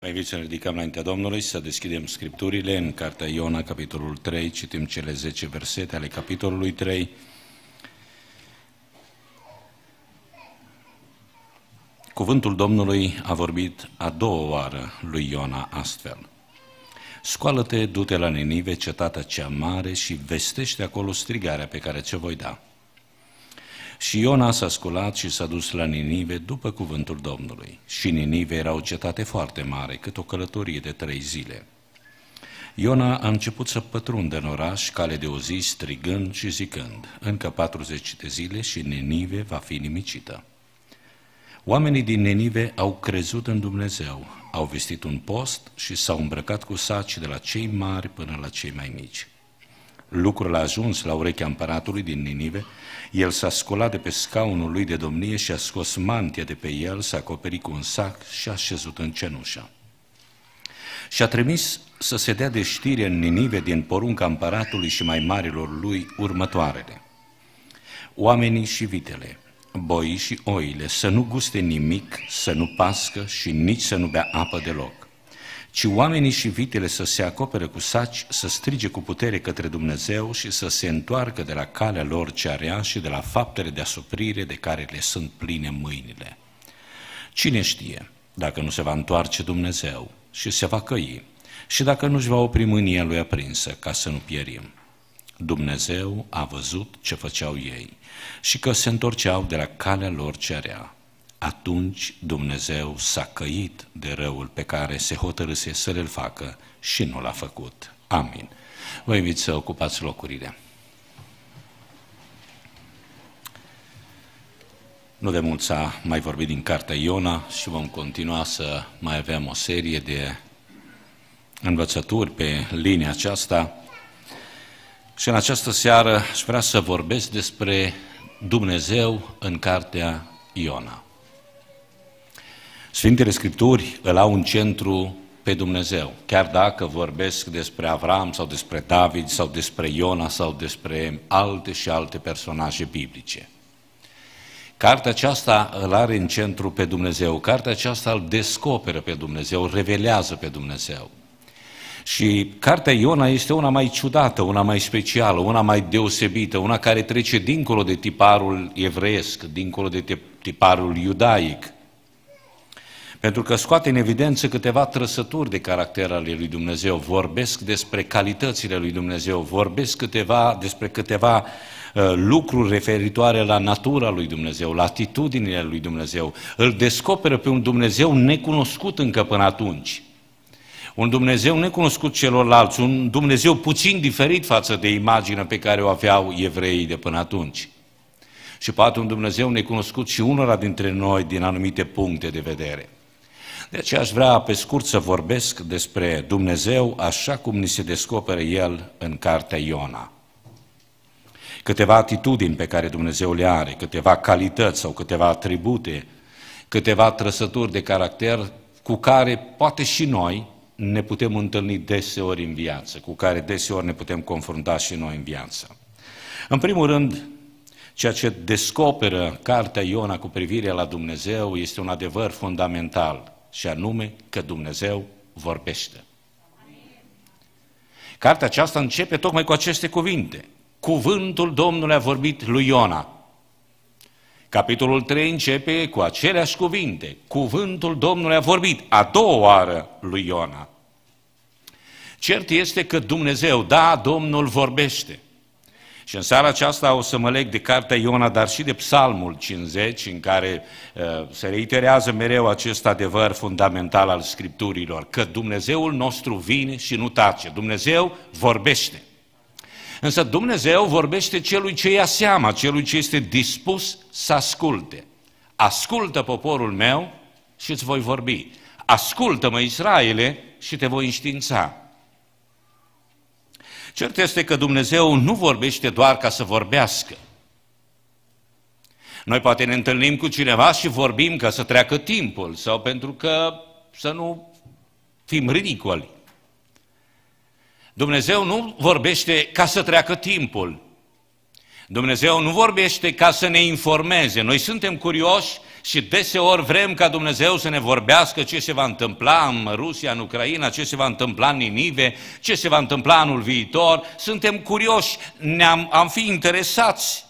Haideți să ne ridicăm înaintea Domnului, să deschidem Scripturile în Cartea Iona, capitolul 3, citim cele 10 versete ale capitolului 3. Cuvântul Domnului a vorbit a doua oară lui Iona astfel. Scoală-te, du-te la Ninive, cetatea cea mare și vestește acolo strigarea pe care ți-o voi da. Și Iona s-a sculat și s-a dus la Ninive după cuvântul Domnului. Și Ninive era o cetate foarte mare, cât o călătorie de trei zile. Iona a început să pătrundă în oraș cale de o zi strigând și zicând, încă 40 de zile și Ninive va fi nimicită. Oamenii din Ninive au crezut în Dumnezeu, au vestit un post și s-au îmbrăcat cu saci de la cei mari până la cei mai mici. Lucrul a ajuns la urechea împăratului din Ninive, el s-a scolat de pe scaunul lui de domnie și a scos mantia de pe el, s-a acoperit cu un sac și a șezut în cenușa. Și a trimis să se dea de știre în Ninive din porunca împăratului și mai marilor lui următoarele. Oamenii și vitele, boii și oile, să nu guste nimic, să nu pască și nici să nu bea apă deloc ci oamenii și vitele să se acopere cu saci, să strige cu putere către Dumnezeu și să se întoarcă de la calea lor ce are și de la faptele de asuprire de care le sunt pline mâinile. Cine știe dacă nu se va întoarce Dumnezeu și se va căi și dacă nu-și va opri mânia lui aprinsă ca să nu pierim. Dumnezeu a văzut ce făceau ei și că se întorceau de la calea lor cerea atunci Dumnezeu s-a căit de răul pe care se hotărâse să-l facă și nu l-a făcut. Amin. Vă invit să ocupați locurile. Nu de mult s-a mai vorbit din cartea Iona și vom continua să mai avem o serie de învățături pe linia aceasta. Și în această seară aș vrea să vorbesc despre Dumnezeu în cartea Iona. Sfintele Scripturi îl au în centru pe Dumnezeu. Chiar dacă vorbesc despre Avram sau despre David sau despre Iona sau despre alte și alte personaje biblice. Cartea aceasta îl are în centru pe Dumnezeu, cartea aceasta îl descoperă pe Dumnezeu, îl revelează pe Dumnezeu. Și cartea Iona este una mai ciudată, una mai specială, una mai deosebită, una care trece dincolo de tiparul evreiesc, dincolo de tiparul iudaic – pentru că scoate în evidență câteva trăsături de caracter ale lui Dumnezeu, vorbesc despre calitățile lui Dumnezeu, vorbesc câteva, despre câteva uh, lucruri referitoare la natura lui Dumnezeu, la atitudinile lui Dumnezeu. Îl descoperă pe un Dumnezeu necunoscut încă până atunci. Un Dumnezeu necunoscut celorlalți, un Dumnezeu puțin diferit față de imaginea pe care o aveau evreii de până atunci și poate un Dumnezeu necunoscut și unora dintre noi din anumite puncte de vedere. De deci aceea aș vrea pe scurt să vorbesc despre Dumnezeu așa cum ni se descoperă El în cartea Iona. Câteva atitudini pe care Dumnezeu le are, câteva calități sau câteva atribute, câteva trăsături de caracter cu care poate și noi ne putem întâlni deseori în viață, cu care deseori ne putem confrunta și noi în viață. În primul rând, ceea ce descoperă cartea Iona cu privire la Dumnezeu este un adevăr fundamental și anume că Dumnezeu vorbește. Cartea aceasta începe tocmai cu aceste cuvinte. Cuvântul Domnului a vorbit lui Iona. Capitolul 3 începe cu aceleași cuvinte. Cuvântul Domnului a vorbit a doua oară lui Iona. Cert este că Dumnezeu, da, Domnul vorbește. Și în seara aceasta o să mă leg de cartea Iona, dar și de Psalmul 50, în care uh, se reiterează mereu acest adevăr fundamental al Scripturilor, că Dumnezeul nostru vine și nu tace, Dumnezeu vorbește. Însă Dumnezeu vorbește celui ce ia seama, celui ce este dispus să asculte. Ascultă poporul meu și îți voi vorbi. Ascultă-mă, Israele, și te voi înștiința. Cert este că Dumnezeu nu vorbește doar ca să vorbească. Noi poate ne întâlnim cu cineva și vorbim ca să treacă timpul sau pentru că să nu fim ridicoli. Dumnezeu nu vorbește ca să treacă timpul, Dumnezeu nu vorbește ca să ne informeze. Noi suntem curioși și deseori vrem ca Dumnezeu să ne vorbească ce se va întâmpla în Rusia, în Ucraina, ce se va întâmpla în Ninive, ce se va întâmpla anul viitor. Suntem curioși, ne-am am fi interesați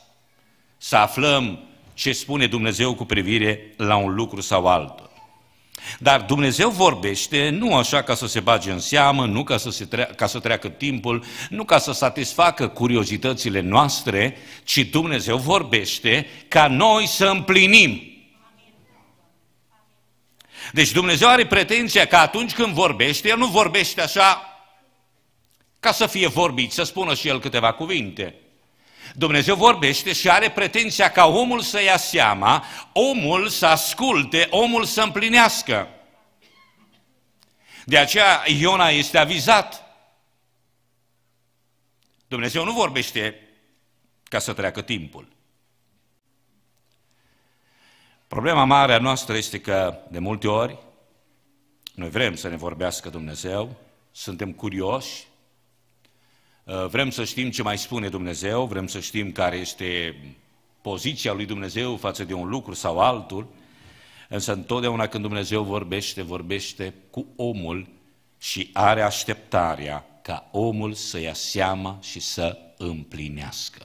să aflăm ce spune Dumnezeu cu privire la un lucru sau altul. Dar Dumnezeu vorbește nu așa ca să se bage în seamă, nu ca să, se trea, ca să treacă timpul, nu ca să satisfacă curiozitățile noastre, ci Dumnezeu vorbește ca noi să împlinim. Deci Dumnezeu are pretenția că atunci când vorbește, El nu vorbește așa ca să fie vorbit, să spună și El câteva cuvinte. Dumnezeu vorbește și are pretenția ca omul să ia seama, omul să asculte, omul să împlinească. De aceea Iona este avizat. Dumnezeu nu vorbește ca să treacă timpul. Problema mare a noastră este că, de multe ori, noi vrem să ne vorbească Dumnezeu, suntem curioși, Uh, vrem să știm ce mai spune Dumnezeu, vrem să știm care este poziția lui Dumnezeu față de un lucru sau altul, însă întotdeauna când Dumnezeu vorbește, vorbește cu omul și are așteptarea ca omul să ia seama și să împlinească.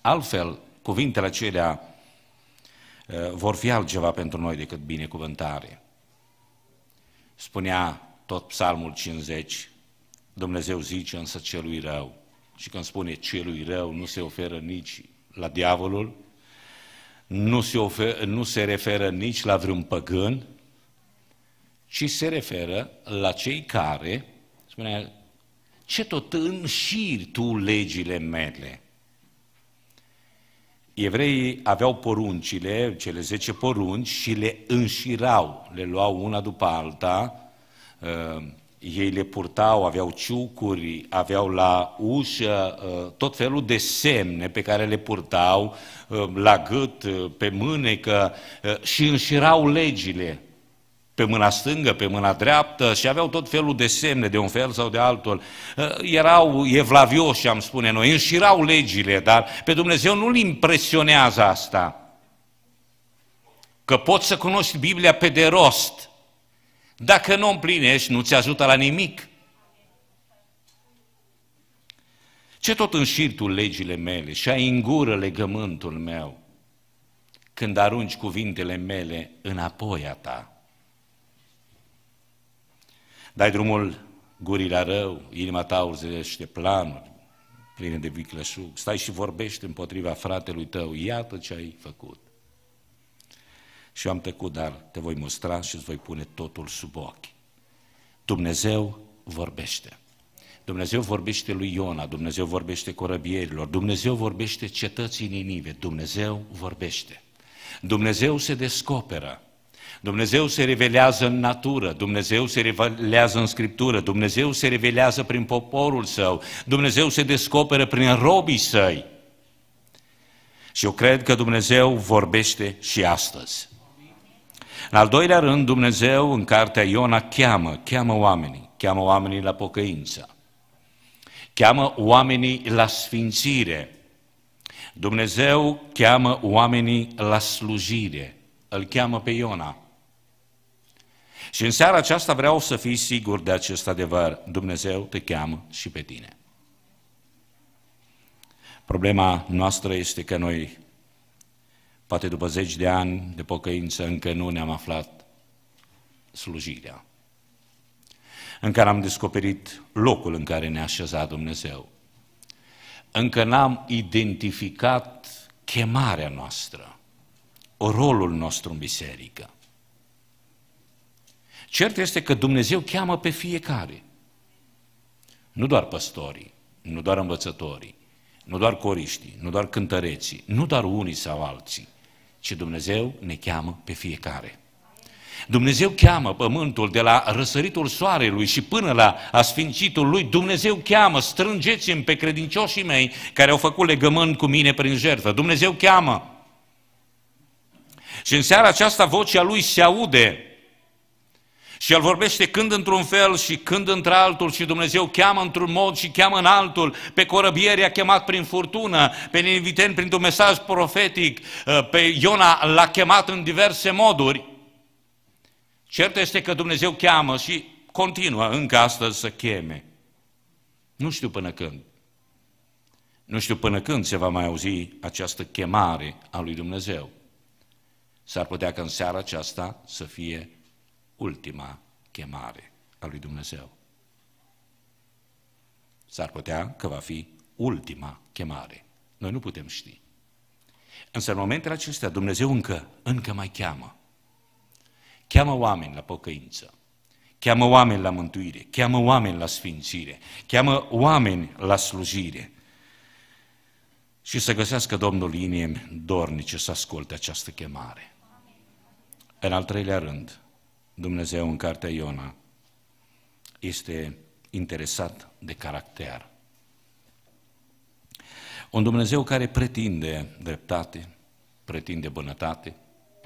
Altfel, cuvintele acelea uh, vor fi altceva pentru noi decât binecuvântare. Spunea tot Psalmul 50, Dumnezeu zice însă celui rău. Și când spune celui rău, nu se oferă nici la diavolul, nu se, oferă, nu se referă nici la vreun păgân, ci se referă la cei care, spunea, ce tot înșiri tu legile mele? Evreii aveau poruncile, cele zece porunci, și le înșirau, le luau una după alta, ă, ei le purtau, aveau ciucuri, aveau la ușă ă, tot felul de semne pe care le purtau ă, la gât, ă, pe mânecă și înșirau legile pe mâna stângă, pe mâna dreaptă și aveau tot felul de semne de un fel sau de altul. Erau evlavioși, am spune noi, înșirau legile, dar pe Dumnezeu nu-L impresionează asta. Că poți să cunoști Biblia pe de rost, dacă nu împlinești, nu ți ajută la nimic. Ce tot înșiri tu legile mele și ai în gură legământul meu când arunci cuvintele mele înapoi a ta? Dai drumul gurii la rău, inima ta urzește planuri pline de vicleșug, stai și vorbești împotriva fratelui tău, iată ce ai făcut. Și eu am tăcut, dar te voi mustra și îți voi pune totul sub ochi. Dumnezeu vorbește. Dumnezeu vorbește lui Iona, Dumnezeu vorbește corăbierilor, Dumnezeu vorbește cetății Ninive, Dumnezeu vorbește. Dumnezeu se descoperă. Dumnezeu se revelează în natură, Dumnezeu se revelează în Scriptură, Dumnezeu se revelează prin poporul său, Dumnezeu se descoperă prin robii săi. Și eu cred că Dumnezeu vorbește și astăzi. În al doilea rând, Dumnezeu în cartea Iona cheamă, cheamă oamenii, cheamă oamenii la pocăință, cheamă oamenii la sfințire, Dumnezeu cheamă oamenii la slujire, îl cheamă pe Iona. Și în seara aceasta vreau să fii sigur de acest adevăr, Dumnezeu te cheamă și pe tine. Problema noastră este că noi Poate după zeci de ani de pocăință încă nu ne-am aflat slujirea. În care am descoperit locul în care ne-a așezat Dumnezeu. Încă n-am identificat chemarea noastră, rolul nostru în biserică. Cert este că Dumnezeu cheamă pe fiecare. Nu doar păstorii, nu doar învățătorii, nu doar coriștii, nu doar cântăreții, nu doar unii sau alții ci Dumnezeu ne cheamă pe fiecare. Dumnezeu cheamă pământul de la răsăritul soarelui și până la asfincitul lui, Dumnezeu cheamă, strângeți-mi pe credincioșii mei care au făcut legământ cu mine prin jertfă. Dumnezeu cheamă. Și în seara aceasta vocea lui se aude și El vorbește când într-un fel și când într-altul și Dumnezeu cheamă într-un mod și cheamă în altul. Pe corăbieri a chemat prin furtună, pe Niniviten printr-un mesaj profetic, ă, pe Iona l-a chemat în diverse moduri. Cert este că Dumnezeu cheamă și continuă încă astăzi să cheme. Nu știu până când. Nu știu până când se va mai auzi această chemare a lui Dumnezeu. S-ar putea că în seara aceasta să fie ultima chemare a lui Dumnezeu. S-ar putea că va fi ultima chemare. Noi nu putem ști. Însă în momentele acestea Dumnezeu încă, încă mai cheamă. Cheamă oameni la pocăință. Cheamă oameni la mântuire. Cheamă oameni la sfințire. Cheamă oameni la slujire. Și să găsească Domnul inimi dornice să asculte această chemare. În al treilea rând, Dumnezeu în cartea Iona este interesat de caracter. Un Dumnezeu care pretinde dreptate, pretinde bunătate,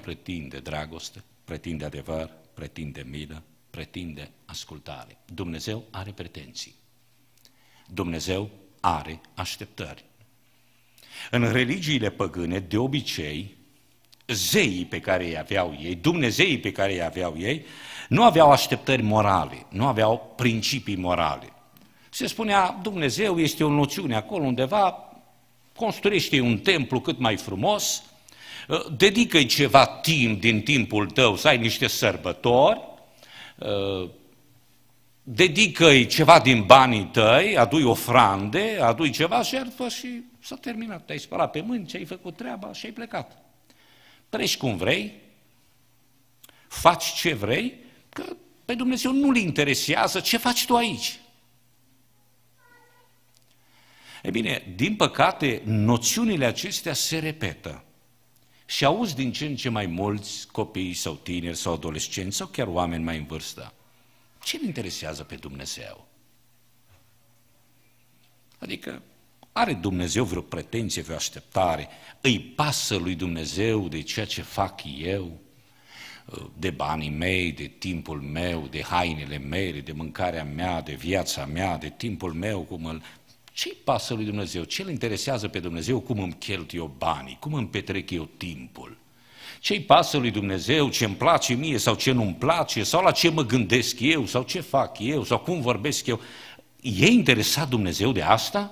pretinde dragoste, pretinde adevăr, pretinde milă, pretinde ascultare. Dumnezeu are pretenții. Dumnezeu are așteptări. În religiile păgâne, de obicei, zeii pe care îi aveau ei, Dumnezeii pe care îi aveau ei, nu aveau așteptări morale, nu aveau principii morale. Se spunea, Dumnezeu este o noțiune acolo undeva, construiește un templu cât mai frumos, ă, dedică-i ceva timp din timpul tău să ai niște sărbători, ă, dedică-i ceva din banii tăi, adui ofrande, adui ceva, jertfă și s-a terminat. Te-ai spălat pe mâini, ce ai făcut treaba și ai plecat. Trăiești cum vrei, faci ce vrei, că pe Dumnezeu nu-L interesează ce faci tu aici. E bine, din păcate, noțiunile acestea se repetă. Și auzi din ce în ce mai mulți copii sau tineri sau adolescenți sau chiar oameni mai în vârstă. Ce-l interesează pe Dumnezeu? Adică, are Dumnezeu vreo pretenție, vreo așteptare? Îi pasă lui Dumnezeu de ceea ce fac eu? De banii mei, de timpul meu, de hainele mele, de mâncarea mea, de viața mea, de timpul meu, cum îl... Ce-i pasă lui Dumnezeu? Ce-l interesează pe Dumnezeu? Cum îmi cheltuie eu banii? Cum îmi petrec eu timpul? Ce-i pasă lui Dumnezeu? Ce îmi place mie sau ce nu-mi place? Sau la ce mă gândesc eu? Sau ce fac eu? Sau cum vorbesc eu? E interesat Dumnezeu de asta?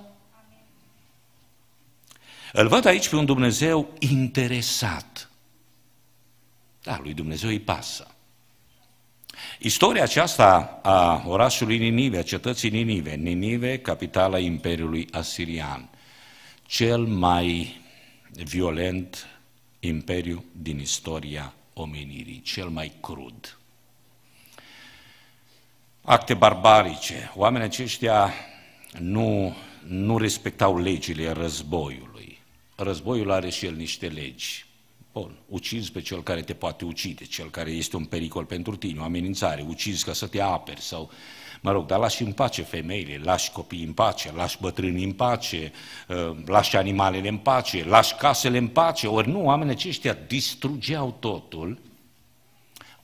Îl văd aici pe un Dumnezeu interesat. Da, lui Dumnezeu îi pasă. Istoria aceasta a orașului Ninive, a cetății Ninive, Ninive, capitala Imperiului Asirian, cel mai violent imperiu din istoria omenirii, cel mai crud. Acte barbarice. Oamenii aceștia nu, nu respectau legile războiului războiul are și el niște legi. Bun, ucizi pe cel care te poate ucide, cel care este un pericol pentru tine, o amenințare, ucizi ca să te aperi sau... Mă rog, dar lași în pace femeile, lași copiii în pace, lași bătrânii în pace, ă, lași animalele în pace, lași casele în pace. Ori nu, oamenii aceștia distrugeau totul,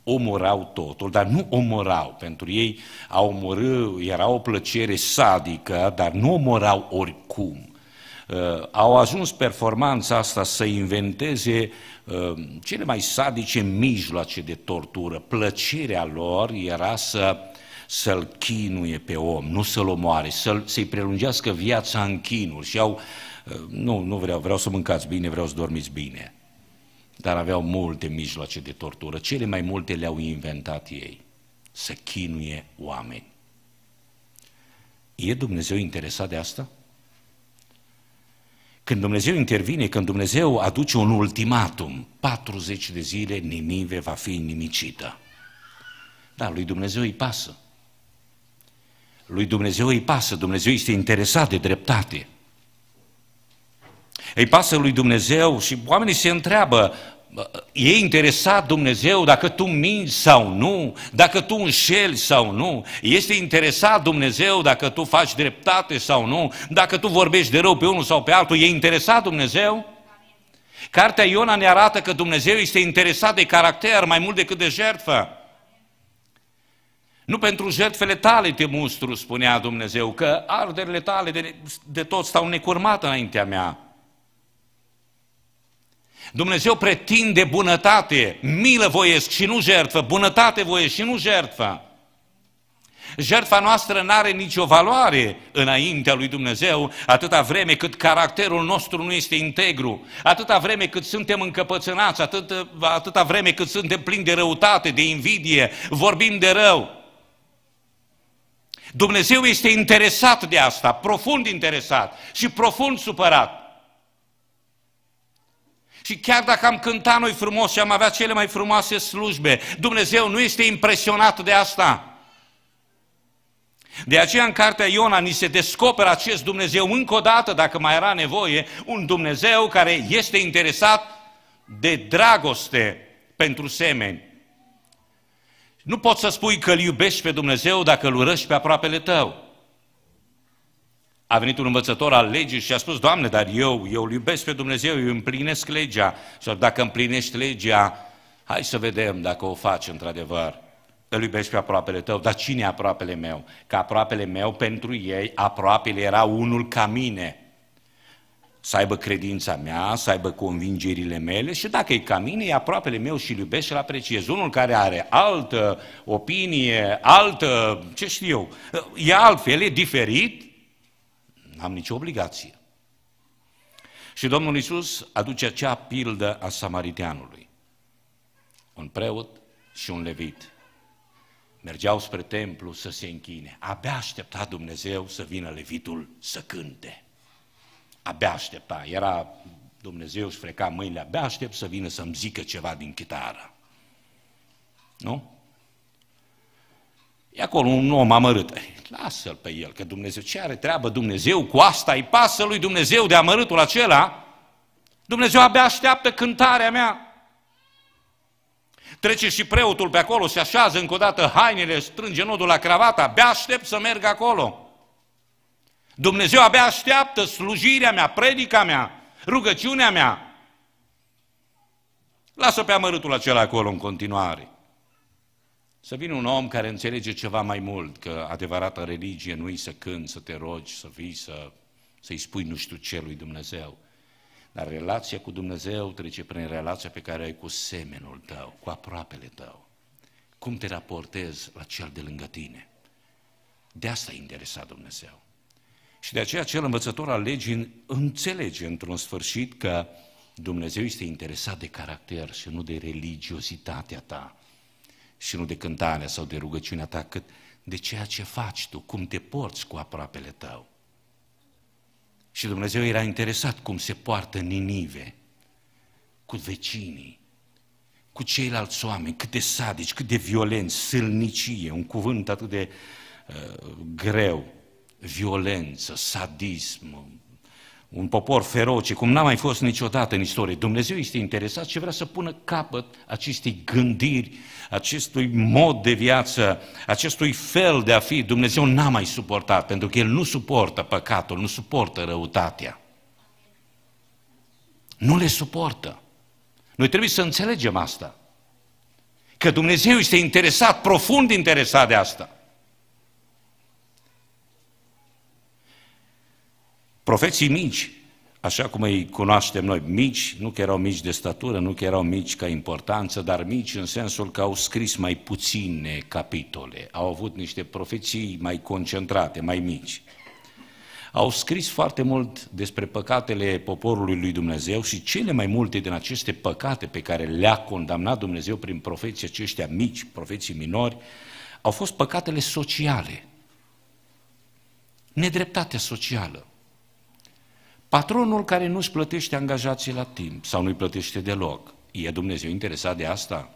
omorau totul, dar nu omorau. Pentru ei a omorâ era o plăcere sadică, dar nu omorau oricum Uh, au ajuns performanța asta să inventeze uh, cele mai sadice mijloace de tortură. Plăcerea lor era să să-l chinuie pe om, nu să-l omoare, să-l, să-i prelungească viața în chinul. și au, uh, nu, nu vreau, vreau să mâncați bine, vreau să dormiți bine. Dar aveau multe mijloace de tortură, cele mai multe le-au inventat ei, să chinuie oameni. E Dumnezeu interesat de asta? Când Dumnezeu intervine, când Dumnezeu aduce un ultimatum, 40 de zile Ninive va fi nimicită. Da, lui Dumnezeu îi pasă. Lui Dumnezeu îi pasă, Dumnezeu este interesat de dreptate. Îi pasă lui Dumnezeu și oamenii se întreabă, e interesat Dumnezeu dacă tu minți sau nu, dacă tu înșeli sau nu, este interesat Dumnezeu dacă tu faci dreptate sau nu, dacă tu vorbești de rău pe unul sau pe altul, e interesat Dumnezeu? Cartea Iona ne arată că Dumnezeu este interesat de caracter mai mult decât de jertfă. Nu pentru jertfele tale te mustru, spunea Dumnezeu, că arderile tale de, de tot stau necurmat înaintea mea. Dumnezeu pretinde bunătate, milă voiesc și nu jertfă, bunătate voiesc și nu jertfă. Jertfa noastră nu are nicio valoare înaintea lui Dumnezeu, atâta vreme cât caracterul nostru nu este integru, atâta vreme cât suntem încăpățânați, atâta, atâta vreme cât suntem plini de răutate, de invidie, vorbim de rău. Dumnezeu este interesat de asta, profund interesat și profund supărat. Și chiar dacă am cântat noi frumos și am avea cele mai frumoase slujbe, Dumnezeu nu este impresionat de asta. De aceea în cartea Iona ni se descoperă acest Dumnezeu încă o dată, dacă mai era nevoie, un Dumnezeu care este interesat de dragoste pentru semeni. Nu poți să spui că îl iubești pe Dumnezeu dacă îl urăști pe aproapele tău. A venit un învățător al legii și a spus, Doamne, dar eu, eu îl iubesc pe Dumnezeu, eu împlinesc legea. Și dacă împlinești legea, hai să vedem dacă o faci într-adevăr. Îl iubești pe aproapele tău, dar cine e aproapele meu? Că aproapele meu, pentru ei, aproapele era unul ca mine. Să aibă credința mea, să aibă convingerile mele și dacă e ca mine, e aproapele meu și îl iubesc și îl apreciez. Unul care are altă opinie, altă, ce știu eu, e altfel, e diferit, am nicio obligație. Și Domnul Isus aduce acea pildă a samariteanului. Un preot și un levit mergeau spre templu să se închine. Abia aștepta Dumnezeu să vină levitul să cânte. Abia aștepta. Era Dumnezeu își freca mâinile, abia aștept să vină să-mi zică ceva din chitară. Nu? E acolo un om amărât. Eh, lasă-l pe el, că Dumnezeu, ce are treabă Dumnezeu cu asta? Îi pasă lui Dumnezeu de amărâtul acela? Dumnezeu abia așteaptă cântarea mea. Trece și preotul pe acolo, se așează încă o dată hainele, strânge nodul la cravata, abia aștept să merg acolo. Dumnezeu abia așteaptă slujirea mea, predica mea, rugăciunea mea. Lasă pe amărâtul acela acolo în continuare. Să vină un om care înțelege ceva mai mult, că adevărata religie nu e să cânti, să te rogi, să vii, să, să-i spui nu știu ce lui Dumnezeu. Dar relația cu Dumnezeu trece prin relația pe care o ai cu semenul tău, cu aproapele tău. Cum te raportezi la cel de lângă tine? De asta e interesat Dumnezeu. Și de aceea cel învățător al legii înțelege într-un sfârșit că Dumnezeu este interesat de caracter și nu de religiozitatea ta și nu de cântarea sau de rugăciunea ta, cât de ceea ce faci tu, cum te porți cu aproapele tău. Și Dumnezeu era interesat cum se poartă Ninive, cu vecinii, cu ceilalți oameni, cât de sadici, cât de violenți, sâlnicie, un cuvânt atât de uh, greu, violență, sadism, un popor feroce, cum n-a mai fost niciodată în istorie. Dumnezeu este interesat și vrea să pună capăt acestei gândiri, acestui mod de viață, acestui fel de a fi. Dumnezeu n-a mai suportat, pentru că El nu suportă păcatul, nu suportă răutatea. Nu le suportă. Noi trebuie să înțelegem asta. Că Dumnezeu este interesat, profund interesat de asta. Profeții mici, așa cum îi cunoaștem noi, mici, nu că erau mici de statură, nu că erau mici ca importanță, dar mici în sensul că au scris mai puține capitole, au avut niște profeții mai concentrate, mai mici. Au scris foarte mult despre păcatele poporului lui Dumnezeu și cele mai multe din aceste păcate pe care le-a condamnat Dumnezeu prin profeții aceștia mici, profeții minori, au fost păcatele sociale, nedreptatea socială, Patronul care nu-și plătește angajații la timp sau nu-i plătește deloc, e Dumnezeu interesat de asta?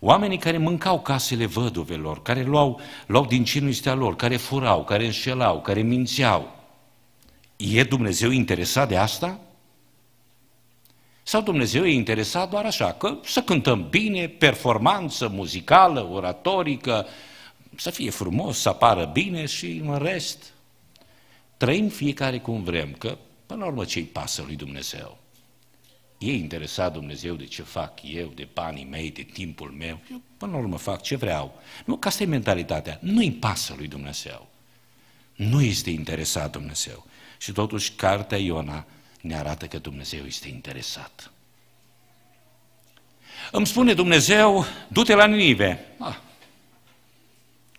Oamenii care mâncau casele văduvelor, care luau, luau din cinuistea lor, care furau, care înșelau, care mințeau, e Dumnezeu interesat de asta? Sau Dumnezeu e interesat doar așa, că să cântăm bine, performanță muzicală, oratorică, să fie frumos, să apară bine și în rest Trăim fiecare cum vrem, că până la urmă ce-i pasă lui Dumnezeu? E interesat Dumnezeu de ce fac eu, de banii mei, de timpul meu? Eu până la urmă fac ce vreau. Nu, că asta e mentalitatea. Nu-i pasă lui Dumnezeu. Nu este interesat Dumnezeu. Și totuși cartea Iona ne arată că Dumnezeu este interesat. Îmi spune Dumnezeu, du-te la Ninive. Ah,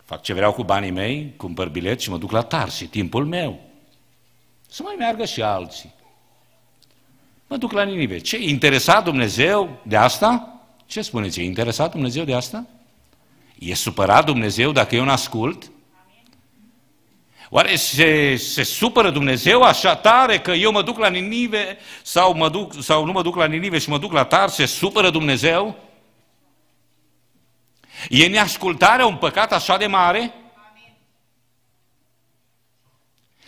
fac ce vreau cu banii mei, cumpăr bilet și mă duc la Tarsi, timpul meu. Să mai meargă și alții. Mă duc la Ninive. Ce, interesat Dumnezeu de asta? Ce spuneți? E interesat Dumnezeu de asta? E supărat Dumnezeu dacă eu n-ascult? Oare se, se supără Dumnezeu așa tare că eu mă duc la Ninive sau, mă duc, sau nu mă duc la Ninive și mă duc la Tar? Se supără Dumnezeu? E neascultarea un păcat așa de mare?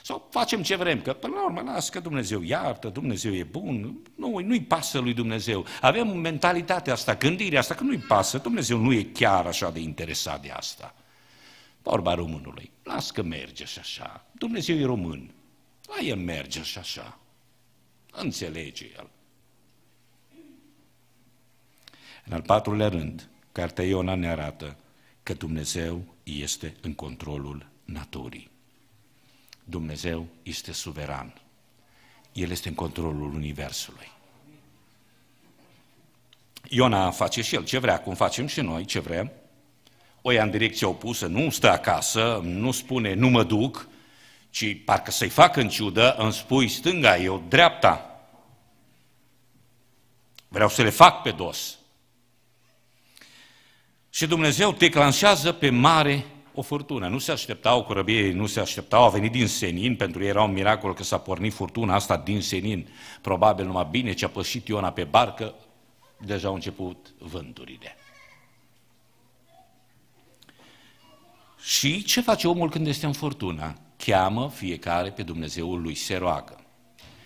Sau facem ce vrem, că până la urmă las că Dumnezeu iartă, Dumnezeu e bun, nu, nu-i pasă lui Dumnezeu. Avem mentalitatea asta, gândirea asta, că nu-i pasă, Dumnezeu nu e chiar așa de interesat de asta. Vorba românului, las că merge și așa, Dumnezeu e român, la el merge și așa, înțelege el. În al patrulea rând, cartea Iona ne arată că Dumnezeu este în controlul naturii. Dumnezeu este suveran. El este în controlul Universului. Iona face și el ce vrea, cum facem și noi, ce vrem. O ia în direcție opusă, nu stă acasă, nu spune nu mă duc, ci parcă să-i fac în ciudă, îmi spui stânga, eu dreapta. Vreau să le fac pe dos. Și Dumnezeu declanșează pe mare o furtună. Nu se așteptau corăbiei, nu se așteptau, a venit din senin, pentru ei era un miracol că s-a pornit furtuna asta din senin. Probabil numai bine ce a pășit Iona pe barcă, deja au început vânturile. Și ce face omul când este în furtună? Cheamă fiecare pe Dumnezeul lui, se roagă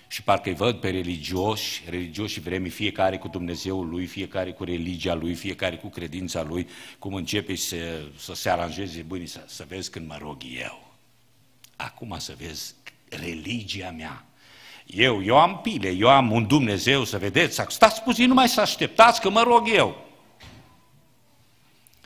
și parcă îi văd pe religioși, religioși vremii, fiecare cu Dumnezeul lui, fiecare cu religia lui, fiecare cu credința lui, cum începe să, să se aranjeze bine, să, să vezi când mă rog eu. Acum să vezi religia mea. Eu, eu am pile, eu am un Dumnezeu, să vedeți, stați puțin mai să așteptați că mă rog eu.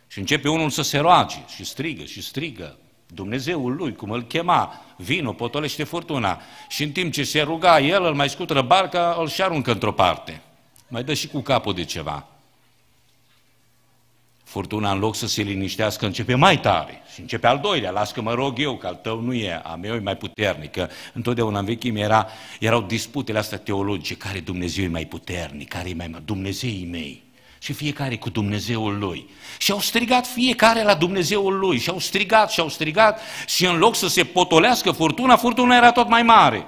Și începe unul să se roage și strigă și strigă. Dumnezeul lui, cum îl chema, vino, potolește furtuna. Și în timp ce se ruga el, îl mai scutră barca, îl și aruncă într-o parte. Mai dă și cu capul de ceva. Furtuna, în loc să se liniștească, începe mai tare și începe al doilea. Las că mă rog eu, că al tău nu e, a meu e mai puternic. Că întotdeauna în vechime era, erau disputele astea teologice, care Dumnezeu e mai puternic, care e mai mare, Dumnezeii mei și fiecare cu Dumnezeul lui. Și au strigat fiecare la Dumnezeul lui, și au strigat, și au strigat, și în loc să se potolească furtuna, furtuna era tot mai mare.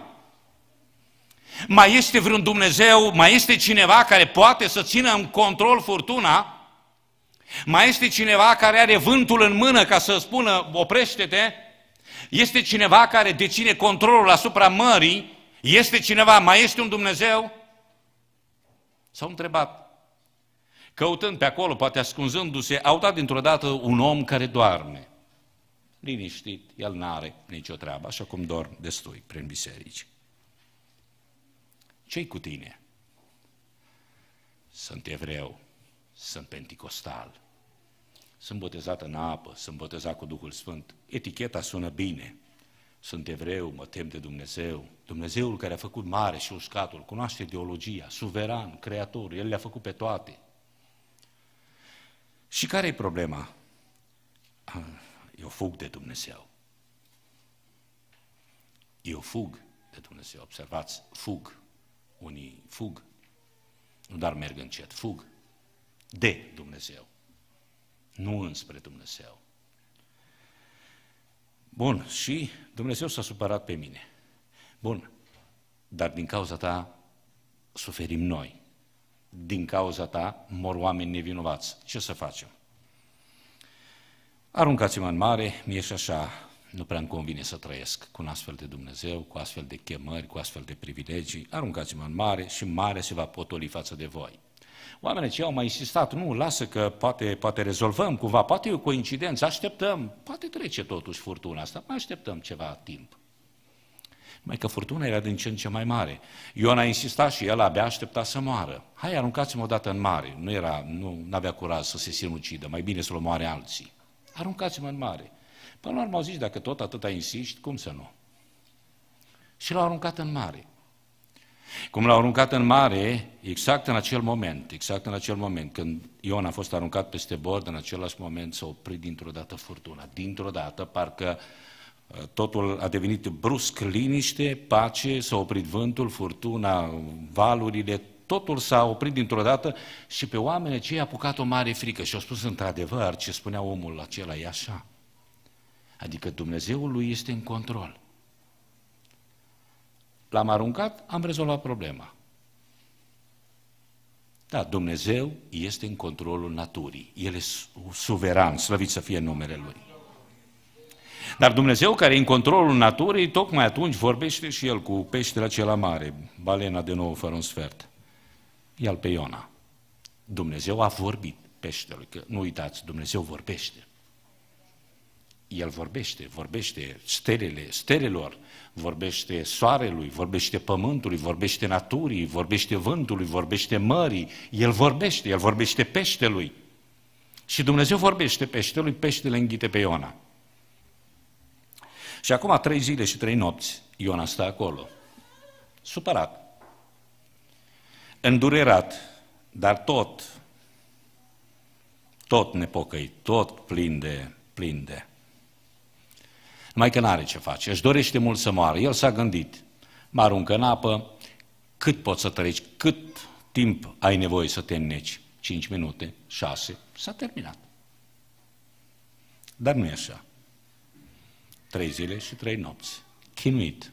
Mai este vreun Dumnezeu, mai este cineva care poate să țină în control furtuna? Mai este cineva care are vântul în mână ca să spună oprește-te? Este cineva care deține controlul asupra mării? Este cineva, mai este un Dumnezeu? S-au întrebat Căutând pe acolo, poate ascunzându-se, au dat dintr-o dată un om care doarme. Liniștit, el nu are nicio treabă, așa cum dorm destui prin biserici. Ce-i cu tine? Sunt evreu, sunt penticostal, sunt botezat în apă, sunt botezat cu Duhul Sfânt. Eticheta sună bine. Sunt evreu, mă tem de Dumnezeu. Dumnezeul care a făcut mare și uscatul, cunoaște ideologia, suveran, creator, El le-a făcut pe toate. Și care e problema? Ah, eu fug de Dumnezeu. Eu fug de Dumnezeu. Observați, fug. Unii fug. Nu doar merg încet, fug de Dumnezeu. Nu înspre Dumnezeu. Bun, și Dumnezeu s-a supărat pe mine. Bun, dar din cauza ta suferim noi din cauza ta mor oameni nevinovați. Ce să facem? Aruncați-mă în mare, mie și așa nu prea îmi convine să trăiesc cu un astfel de Dumnezeu, cu astfel de chemări, cu astfel de privilegii. Aruncați-mă în mare și mare se va potoli față de voi. Oamenii ce au mai insistat, nu, lasă că poate, poate rezolvăm cumva, poate e o coincidență, așteptăm, poate trece totuși furtuna asta, mai așteptăm ceva timp. Mai că furtuna era din ce în ce mai mare. Ion a insistat și el abia aștepta să moară. Hai, aruncați-mă odată în mare. Nu era, nu avea curaj să se sinucidă, mai bine să-l omoare alții. Aruncați-mă în mare. Până la urmă au zis, dacă tot atâta insiști, cum să nu? Și l-au aruncat în mare. Cum l-au aruncat în mare, exact în acel moment, exact în acel moment, când Ion a fost aruncat peste bord, în același moment s-a oprit dintr-o dată furtuna. Dintr-o dată, parcă uh, Totul a devenit brusc liniște, pace, s-a oprit vântul, furtuna, valurile, totul s-a oprit dintr-o dată și pe oameni cei a apucat o mare frică și au spus într-adevăr ce spunea omul acela, e așa. Adică Dumnezeul lui este în control. L-am aruncat, am rezolvat problema. Da, Dumnezeu este în controlul naturii. El e suveran, slăvit să fie numele Lui. Dar Dumnezeu care e în controlul naturii, tocmai atunci vorbește și El cu peștele acela mare, balena de nou fără un sfert. ia pe Iona. Dumnezeu a vorbit peștelui, că nu uitați, Dumnezeu vorbește. El vorbește, vorbește stelele, stelelor, vorbește soarelui, vorbește pământului, vorbește naturii, vorbește vântului, vorbește mării. El vorbește, el vorbește peștelui. Și Dumnezeu vorbește peștelui, peștele înghite pe Iona. Și acum trei zile și trei nopți Iona stă acolo, supărat, îndurerat, dar tot, tot nepocăit, tot plin de, plin de. Numai că n-are ce face, își dorește mult să moară. El s-a gândit, mă aruncă în apă, cât poți să treci, cât timp ai nevoie să te înneci? 5 minute, 6, s-a terminat. Dar nu e așa. Trei zile și trei nopți. Chinuit.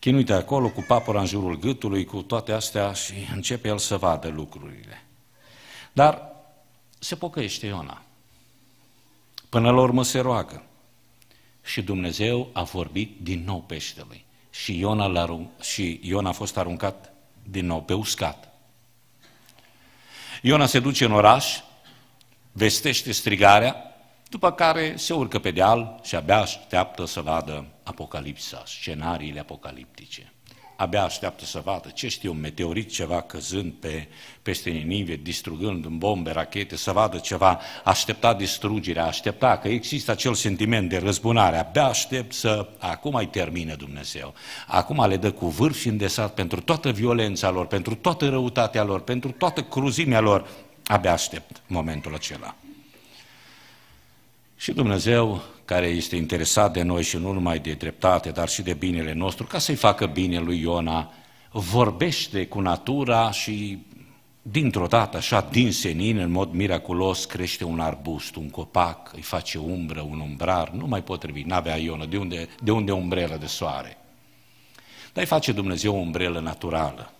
Chinuit acolo cu papura în jurul gâtului, cu toate astea și începe el să vadă lucrurile. Dar se pocăiește Iona. Până la urmă se roagă. Și Dumnezeu a vorbit din nou peștelui. Și Iona, l-a, și Iona a fost aruncat din nou pe uscat. Iona se duce în oraș, vestește strigarea, după care se urcă pe deal și abia așteaptă să vadă apocalipsa, scenariile apocaliptice. Abia așteaptă să vadă ce știu, un meteorit ceva căzând pe, peste Ninive, distrugând în bombe, rachete, să vadă ceva, aștepta distrugerea, aștepta că există acel sentiment de răzbunare, abia aștept să, acum îi termină Dumnezeu, acum le dă cu vârf și îndesat pentru toată violența lor, pentru toată răutatea lor, pentru toată cruzimea lor, abia aștept momentul acela. Și Dumnezeu, care este interesat de noi și nu numai de dreptate, dar și de binele nostru, ca să-i facă bine lui Iona, vorbește cu natura și dintr-o dată, așa, din senin, în mod miraculos, crește un arbust, un copac, îi face umbră, un umbrar, nu mai potrivit, n-avea Iona, de unde, de unde umbrelă de soare? Dar îi face Dumnezeu o umbrelă naturală.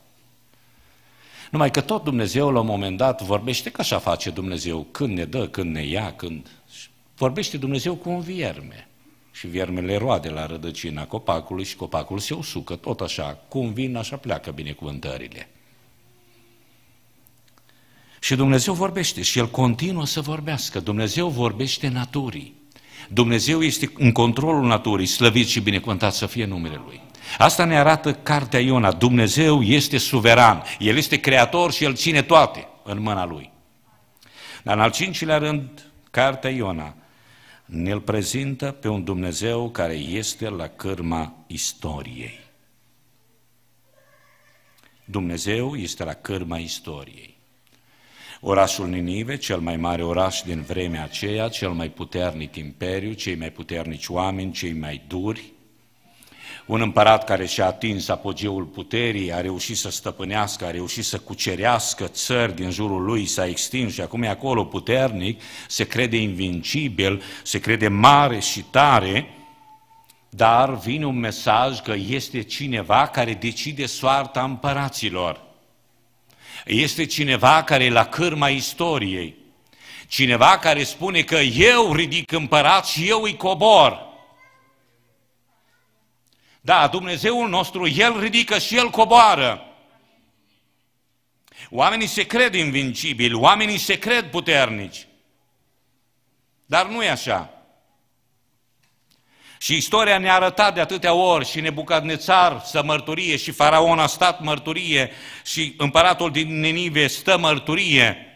Numai că tot Dumnezeu la un moment dat vorbește că așa face Dumnezeu, când ne dă, când ne ia, când... Și vorbește Dumnezeu cu un vierme. Și viermele roade la rădăcina copacului și copacul se usucă, tot așa, cum vin, așa pleacă binecuvântările. Și Dumnezeu vorbește și El continuă să vorbească. Dumnezeu vorbește naturii. Dumnezeu este în controlul naturii, slăvit și binecuvântat să fie numele Lui. Asta ne arată cartea Iona. Dumnezeu este suveran. El este creator și El ține toate în mâna Lui. Dar în al cincilea rând, cartea Iona ne-l prezintă pe un Dumnezeu care este la cârma istoriei. Dumnezeu este la cârma istoriei. Orașul Ninive, cel mai mare oraș din vremea aceea, cel mai puternic imperiu, cei mai puternici oameni, cei mai duri, un împărat care și-a atins apogeul puterii, a reușit să stăpânească, a reușit să cucerească țări din jurul lui, s-a extins și acum e acolo puternic, se crede invincibil, se crede mare și tare, dar vine un mesaj că este cineva care decide soarta împăraților. Este cineva care e la cârma istoriei. Cineva care spune că eu ridic împărat și eu îi cobor. Da, Dumnezeul nostru, El ridică și El coboară. Oamenii se cred invincibili, oamenii se cred puternici. Dar nu e așa. Și istoria ne-a arătat de atâtea ori și Nebucadnețar să mărturie și faraon a stat mărturie și împăratul din Ninive stă mărturie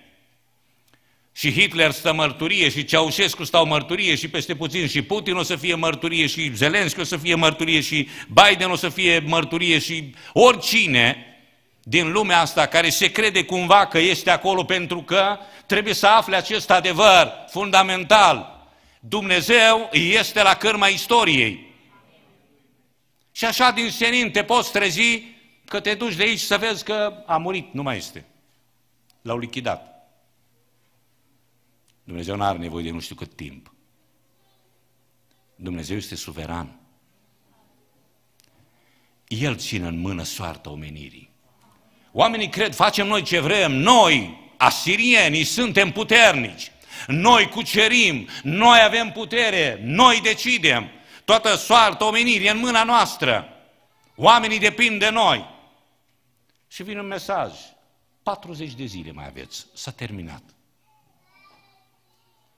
și Hitler stă mărturie și Ceaușescu stau mărturie și peste puțin și Putin o să fie mărturie și Zelenski o să fie mărturie și Biden o să fie mărturie și oricine din lumea asta care se crede cumva că este acolo pentru că trebuie să afle acest adevăr fundamental. Dumnezeu este la cărma istoriei. Și așa din senin te poți trezi că te duci de aici să vezi că a murit, nu mai este. L-au lichidat. Dumnezeu nu are nevoie de nu știu cât timp. Dumnezeu este suveran. El ține în mână soarta omenirii. Oamenii cred, facem noi ce vrem, noi, asirienii, suntem puternici. Noi cucerim, noi avem putere, noi decidem. Toată soarta omenirii în mâna noastră. Oamenii depind de noi. Și vine un mesaj. 40 de zile mai aveți. S-a terminat.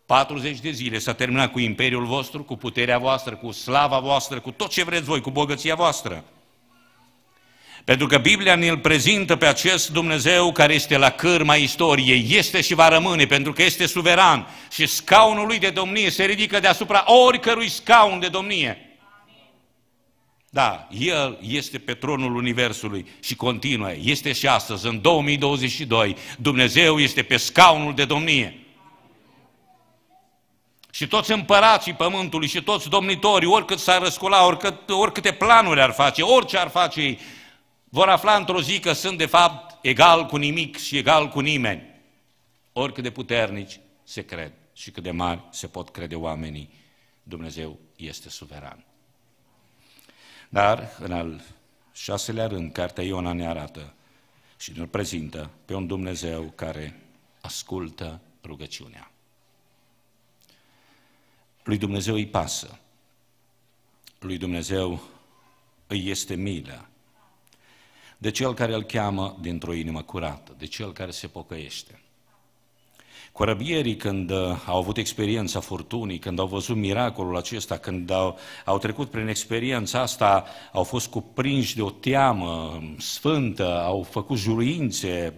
40 de zile s-a terminat cu imperiul vostru, cu puterea voastră, cu slava voastră, cu tot ce vreți voi, cu bogăția voastră. Pentru că Biblia ne îl prezintă pe acest Dumnezeu care este la cârma istoriei, este și va rămâne, pentru că este suveran și scaunul lui de domnie se ridică deasupra oricărui scaun de domnie. Da, El este pe tronul Universului și continuă, este și astăzi, în 2022, Dumnezeu este pe scaunul de domnie și toți împărații pământului și toți domnitorii, oricât s-ar răscula, oricât, oricâte planuri ar face, orice ar face ei, vor afla într-o zi că sunt de fapt egal cu nimic și egal cu nimeni. Oricât de puternici se cred și cât de mari se pot crede oamenii, Dumnezeu este suveran. Dar, în al șaselea rând, cartea Iona ne arată și ne prezintă pe un Dumnezeu care ascultă rugăciunea. Lui Dumnezeu îi pasă. Lui Dumnezeu îi este milă de cel care îl cheamă dintr-o inimă curată, de cel care se pocăiește. Corăbierii, când uh, au avut experiența furtunii, când au văzut miracolul acesta, când au, au trecut prin experiența asta, au fost cuprinși de o teamă um, sfântă, au făcut juruințe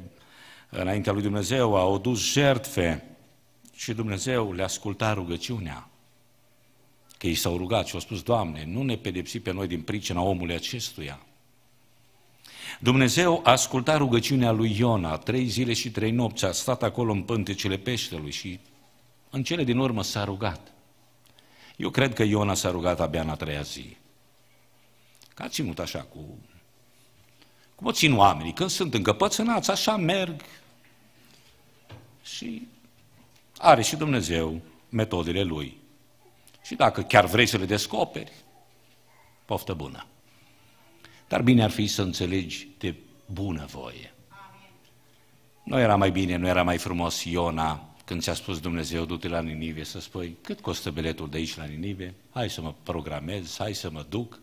înaintea lui Dumnezeu, au dus jertfe și Dumnezeu le ascultat rugăciunea că ei s-au rugat și au spus, Doamne, nu ne pedepsi pe noi din pricina omului acestuia. Dumnezeu a ascultat rugăciunea lui Iona, trei zile și trei nopți, a stat acolo în pântecele peștelui și în cele din urmă s-a rugat. Eu cred că Iona s-a rugat abia în a treia zi. Că a ținut așa cu... Cum o țin oamenii? Când sunt încăpățânați, așa merg. Și are și Dumnezeu metodele lui. Și dacă chiar vrei să le descoperi, poftă bună. Dar bine ar fi să înțelegi de bună voie. Nu era mai bine, nu era mai frumos Iona când ți-a spus Dumnezeu, du-te la Ninive să spui, cât costă biletul de aici la Ninive? Hai să mă programez, hai să mă duc.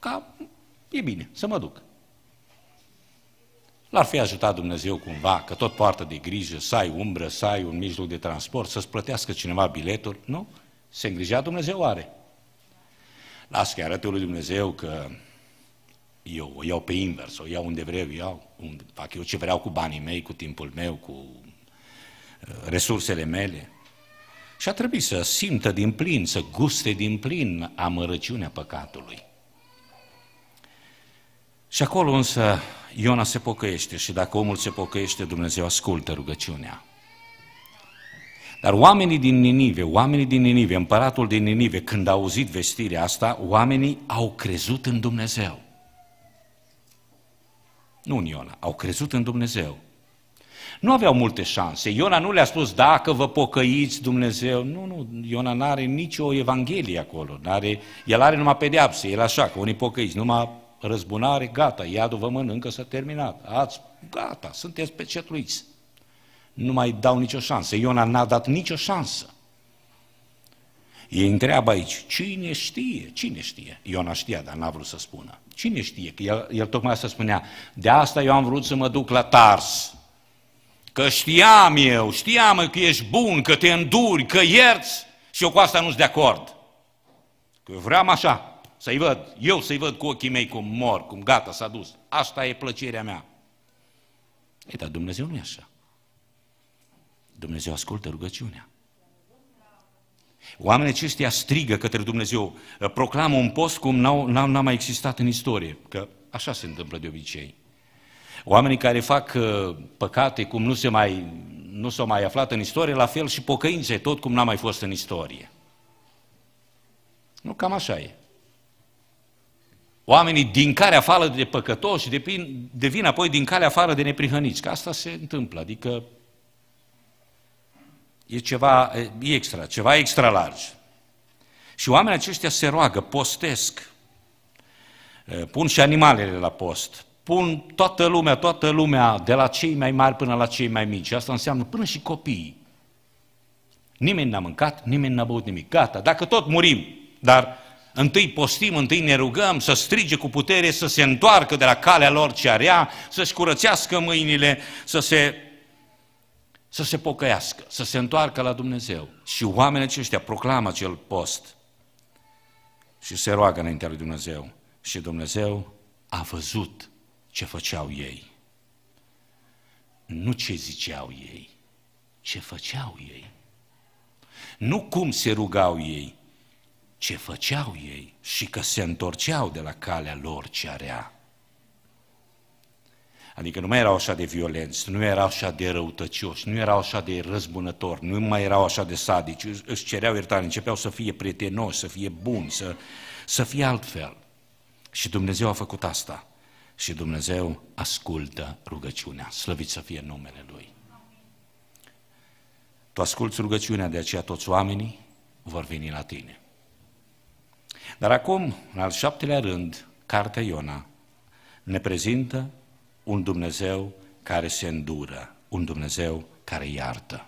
Ca, e bine, să mă duc. L-ar fi ajutat Dumnezeu cumva, că tot poartă de grijă, să ai umbră, să ai un mijloc de transport, să-ți plătească cineva biletul, nu? Se îngrijea Dumnezeu are. Las că arătul lui Dumnezeu că eu o iau pe invers, o iau unde vreau, iau, unde, fac eu ce vreau cu banii mei, cu timpul meu, cu uh, resursele mele. Și a trebuit să simtă din plin, să guste din plin amărăciunea păcatului. Și acolo însă Iona se pocăiește și dacă omul se pocăiește, Dumnezeu ascultă rugăciunea. Dar oamenii din Ninive, oamenii din Ninive, împăratul din Ninive, când a auzit vestirea asta, oamenii au crezut în Dumnezeu. Nu în Iona, au crezut în Dumnezeu. Nu aveau multe șanse. Iona nu le-a spus, dacă vă pocăiți Dumnezeu. Nu, nu, Iona nu are nicio evanghelie acolo. N-are, el are numai pedeapse, el așa, că unii pocăiți, numai răzbunare, gata, iadul vă mănâncă, s-a terminat. Ați, gata, sunteți pecetluiți nu mai dau nicio șansă. Iona n-a dat nicio șansă. E întreabă aici, cine știe? Cine știe? Iona știa, dar n-a vrut să spună. Cine știe? Că el, el tocmai asta spunea, de asta eu am vrut să mă duc la Tars. Că știam eu, știam că ești bun, că te înduri, că ierți și eu cu asta nu sunt de acord. Că eu vreau așa, să-i văd, eu să-i văd cu ochii mei cum mor, cum gata, s-a dus. Asta e plăcerea mea. Ei, dar Dumnezeu nu e așa. Dumnezeu ascultă rugăciunea. Oamenii aceștia strigă către Dumnezeu, proclamă un post cum n-a, n-a mai existat în istorie, că așa se întâmplă de obicei. Oamenii care fac uh, păcate cum nu, se mai, nu s-au mai aflat în istorie, la fel și pocăințe, tot cum n-a mai fost în istorie. Nu, cam așa e. Oamenii din care afară de păcătoși devin, devin apoi din care afară de neprihăniți, că asta se întâmplă, adică e ceva e extra, ceva extra larg. Și oamenii aceștia se roagă, postesc, pun și animalele la post, pun toată lumea, toată lumea, de la cei mai mari până la cei mai mici. Asta înseamnă până și copiii. Nimeni n-a mâncat, nimeni n-a băut nimic. Gata, dacă tot murim, dar întâi postim, întâi ne rugăm să strige cu putere, să se întoarcă de la calea lor ce area, să-și curățească mâinile, să se să se pocăiască, să se întoarcă la Dumnezeu. Și oamenii aceștia proclamă acel post și se roagă înaintea lui Dumnezeu. Și Dumnezeu a văzut ce făceau ei. Nu ce ziceau ei, ce făceau ei. Nu cum se rugau ei, ce făceau ei și că se întorceau de la calea lor ce area. Adică nu mai erau așa de violenți, nu erau așa de răutăcioși, nu erau așa de răzbunători, nu mai erau așa de sadici, își cereau iertare, începeau să fie prietenoși, să fie buni, să, să fie altfel. Și Dumnezeu a făcut asta. Și Dumnezeu ascultă rugăciunea, slăvit să fie numele Lui. Tu asculți rugăciunea, de aceea toți oamenii vor veni la tine. Dar acum, în al șaptelea rând, Cartea Iona ne prezintă un Dumnezeu care se îndură, un Dumnezeu care iartă.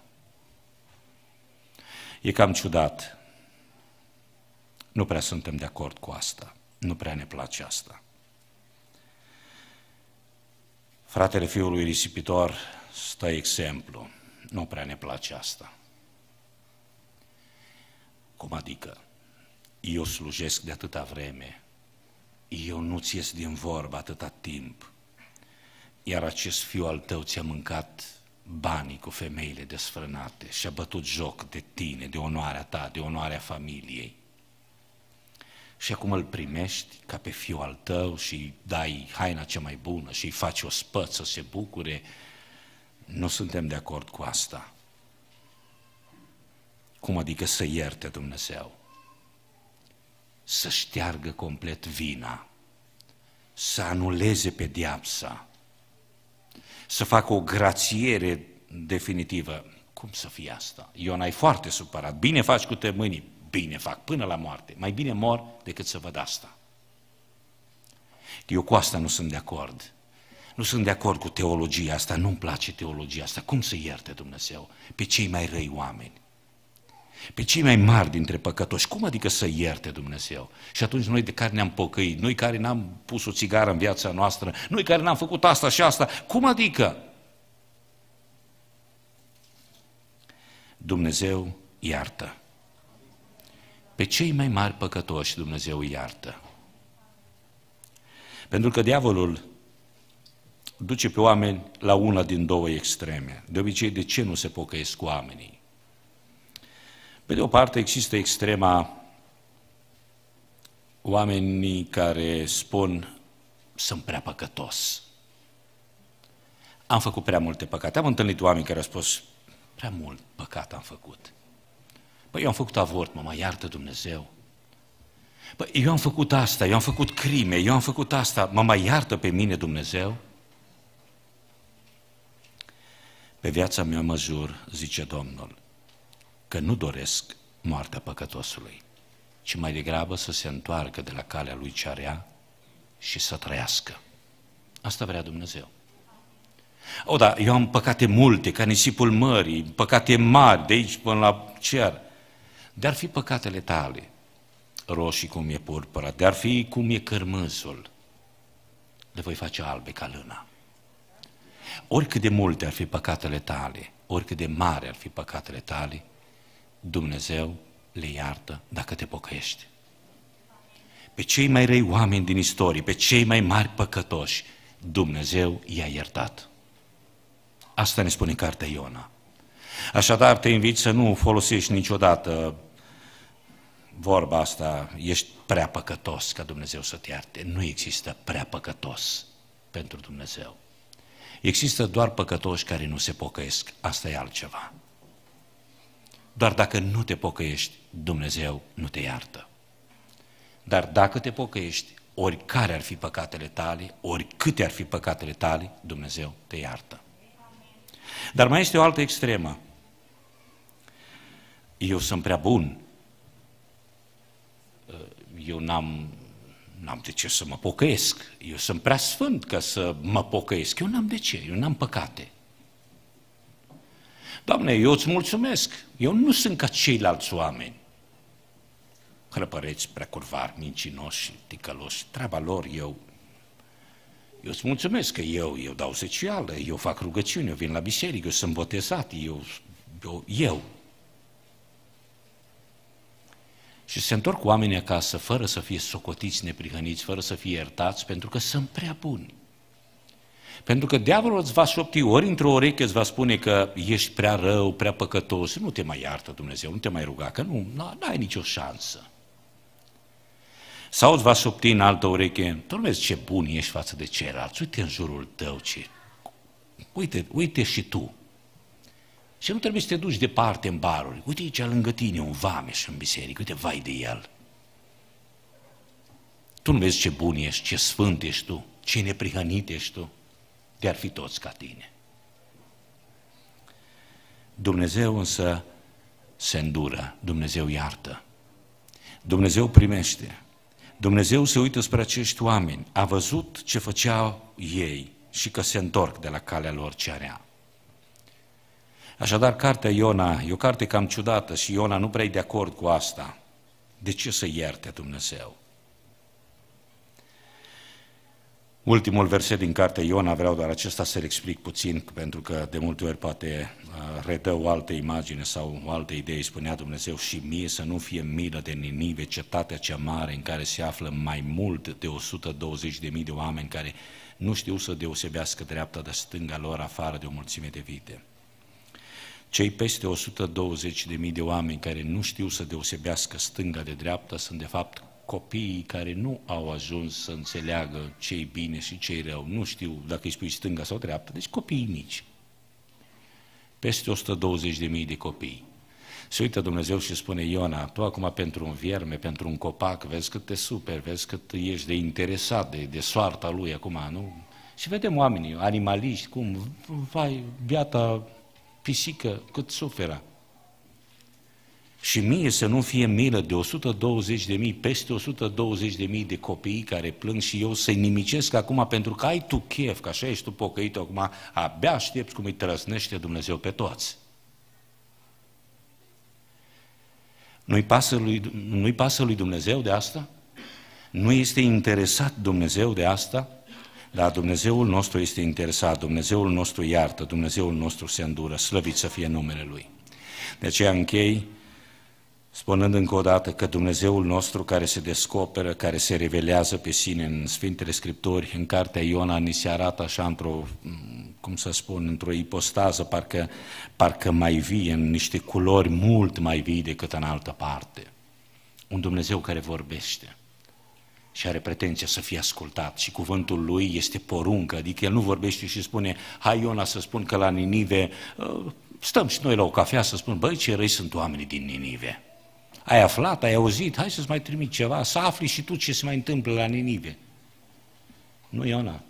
E cam ciudat. Nu prea suntem de acord cu asta. Nu prea ne place asta. Fratele fiului risipitor stă exemplu. Nu prea ne place asta. Cum adică? Eu slujesc de atâta vreme, eu nu-ți ies din vorbă atâta timp, iar acest fiu al tău ți-a mâncat banii cu femeile desfrânate și a bătut joc de tine, de onoarea ta, de onoarea familiei. Și acum îl primești ca pe fiul al tău și îi dai haina cea mai bună și îi faci o spăță să se bucure. Nu suntem de acord cu asta. Cum adică să ierte Dumnezeu? Să șteargă complet vina, să anuleze diapsa, să facă o grațiere definitivă. Cum să fie asta? Ion, ai foarte supărat. Bine faci cu te mâini. Bine fac, până la moarte. Mai bine mor decât să văd asta. Eu cu asta nu sunt de acord. Nu sunt de acord cu teologia asta, nu-mi place teologia asta. Cum să ierte Dumnezeu pe cei mai răi oameni? pe cei mai mari dintre păcătoși. Cum adică să ierte Dumnezeu? Și atunci noi de care ne-am pocăit, noi care n-am pus o țigară în viața noastră, noi care n-am făcut asta și asta, cum adică? Dumnezeu iartă. Pe cei mai mari păcătoși Dumnezeu iartă. Pentru că diavolul duce pe oameni la una din două extreme. De obicei, de ce nu se pocăiesc oamenii? Pe de o parte există extrema oamenii care spun sunt prea păcătos. Am făcut prea multe păcate. Am întâlnit oameni care au spus prea mult păcat am făcut. Păi eu am făcut avort, mă, mai iartă Dumnezeu. Păi eu am făcut asta, eu am făcut crime, eu am făcut asta, mă mai iartă pe mine Dumnezeu? Pe viața mea mă jur, zice Domnul, că nu doresc moartea păcătosului, ci mai degrabă să se întoarcă de la calea lui ce are, și să trăiască. Asta vrea Dumnezeu. O, da, eu am păcate multe, ca nisipul mării, păcate mari, de aici până la cer. Dar fi păcatele tale, roșii cum e purpura, dar fi cum e cărmâzul, le voi face albe ca lâna. Oricât de multe ar fi păcatele tale, oricât de mare ar fi păcatele tale, Dumnezeu le iartă dacă te pocăiești. Pe cei mai răi oameni din istorie, pe cei mai mari păcătoși, Dumnezeu i-a iertat. Asta ne spune cartea Iona. Așadar, te invit să nu folosești niciodată vorba asta, ești prea păcătos ca Dumnezeu să te ierte. Nu există prea păcătos pentru Dumnezeu. Există doar păcătoși care nu se pocăiesc. Asta e altceva. Doar dacă nu te pocăiești, Dumnezeu nu te iartă. Dar dacă te pocăiești, oricare ar fi păcatele tale, oricâte ar fi păcatele tale, Dumnezeu te iartă. Dar mai este o altă extremă. Eu sunt prea bun. Uh, eu n-am, n-am de ce să mă pocăiesc. Eu sunt prea sfânt ca să mă pocăiesc. Eu n-am de ce, eu n-am păcate. Doamne, eu îți mulțumesc, eu nu sunt ca ceilalți oameni. Hrăpăreți, precurvari, mincinoși, ticăloși, treaba lor, eu... Eu îți mulțumesc că eu, eu dau secială, eu fac rugăciuni, eu vin la biserică, eu sunt botezat, eu, eu, eu. Și se întorc oamenii acasă fără să fie socotiți, neprihăniți, fără să fie iertați, pentru că sunt prea buni. Pentru că diavolul îți va șopti ori într-o ureche, îți va spune că ești prea rău, prea păcătos, nu te mai iartă Dumnezeu, nu te mai ruga, că nu ai nicio șansă. Sau îți va șopti în altă ureche, tu nu vezi ce bun ești față de ceilalți, uite în jurul tău ce... Uite, uite și tu. Și nu trebuie să te duci departe în baruri. Uite aici lângă tine un vameș în biserică, uite vai de el. Tu nu vezi ce bun ești, ce sfânt ești tu, ce neprihănit ești tu de-ar fi toți ca tine. Dumnezeu însă se îndură, Dumnezeu iartă, Dumnezeu primește, Dumnezeu se uită spre acești oameni, a văzut ce făceau ei și că se întorc de la calea lor ce rea. Așadar, cartea Iona e o carte cam ciudată și Iona nu prea e de acord cu asta. De ce să ierte Dumnezeu? Ultimul verset din cartea Iona, vreau doar acesta să-l explic puțin, pentru că de multe ori poate uh, redă o altă imagine sau o altă idee, spunea Dumnezeu, și mie să nu fie milă de Ninive, cetatea cea mare în care se află mai mult de 120.000 de oameni care nu știu să deosebească dreapta de stânga lor afară de o mulțime de vite. Cei peste 120.000 de oameni care nu știu să deosebească stânga de dreapta sunt de fapt copiii care nu au ajuns să înțeleagă ce e bine și ce e rău. Nu știu dacă îi spui stânga sau dreapta, deci copiii mici. Peste 120.000 de copii. Se uită Dumnezeu și spune, Iona, tu acum pentru un vierme, pentru un copac, vezi cât te super, vezi cât ești de interesat de, de soarta lui acum, nu? Și vedem oamenii, animaliști, cum, vai, beata pisică, cât suferă. Și mie să nu fie milă de 120 de mii, peste 120 de mii de copii care plâng și eu să-i nimicesc acum pentru că ai tu chef, că așa ești tu pocăit acum, abia aștepți cum îi trăsnește Dumnezeu pe toți. Nu-i pasă lui, nu pasă lui Dumnezeu de asta? Nu este interesat Dumnezeu de asta? Dar Dumnezeul nostru este interesat, Dumnezeul nostru iartă, Dumnezeul nostru se îndură, slăvit să fie numele Lui. De aceea închei spunând încă o dată că Dumnezeul nostru care se descoperă, care se revelează pe sine în Sfintele Scripturi, în Cartea Iona, ni se arată așa într-o, mm, cum să spun, într-o ipostază, parcă, parcă mai vie, în niște culori mult mai vii decât în altă parte. Un Dumnezeu care vorbește și are pretenția să fie ascultat și cuvântul lui este poruncă, adică el nu vorbește și spune, hai Iona să spun că la Ninive, uh, stăm și noi la o cafea să spun, băi ce răi sunt oamenii din Ninive. Ai aflat, ai auzit, hai să-ți mai trimit ceva, să afli și tu ce se mai întâmplă la Ninive. Nu, Iona.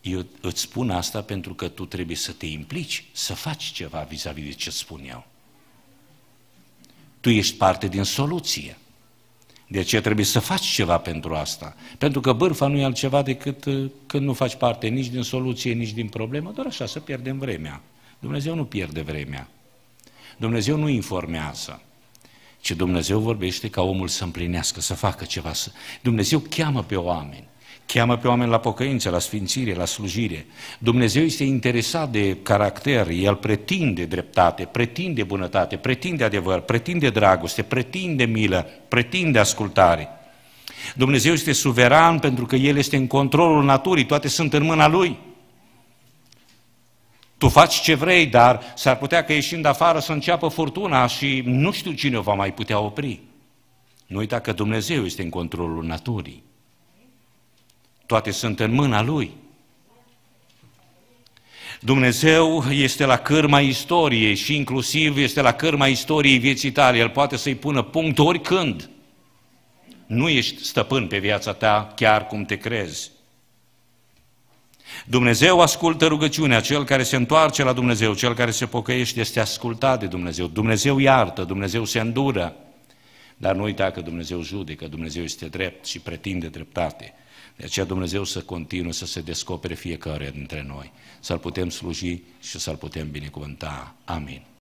Eu îți spun asta pentru că tu trebuie să te implici, să faci ceva vis-a-vis de ce spun eu. Tu ești parte din soluție. De aceea trebuie să faci ceva pentru asta. Pentru că bârfa nu e altceva decât uh, când nu faci parte nici din soluție, nici din problemă, doar așa, să pierdem vremea. Dumnezeu nu pierde vremea. Dumnezeu nu informează ci Dumnezeu vorbește ca omul să împlinească, să facă ceva. Să... Dumnezeu cheamă pe oameni. Cheamă pe oameni la pocăință, la sfințire, la slujire. Dumnezeu este interesat de caracter, El pretinde dreptate, pretinde bunătate, pretinde adevăr, pretinde dragoste, pretinde milă, pretinde ascultare. Dumnezeu este suveran pentru că El este în controlul naturii, toate sunt în mâna Lui. Tu faci ce vrei, dar s-ar putea că ieșind afară să înceapă furtuna și nu știu cine o va mai putea opri. Nu uita că Dumnezeu este în controlul naturii. Toate sunt în mâna Lui. Dumnezeu este la cârma istoriei și inclusiv este la cârma istoriei vieții tale. El poate să-i pună punct oricând. Nu ești stăpân pe viața ta chiar cum te crezi. Dumnezeu ascultă rugăciunea, cel care se întoarce la Dumnezeu, cel care se pocăiește este ascultat de Dumnezeu. Dumnezeu iartă, Dumnezeu se îndură. Dar nu uita că Dumnezeu judecă, Dumnezeu este drept și pretinde dreptate. De aceea Dumnezeu să continue să se descopere fiecare dintre noi, să-L putem sluji și să-L putem binecuvânta. Amin.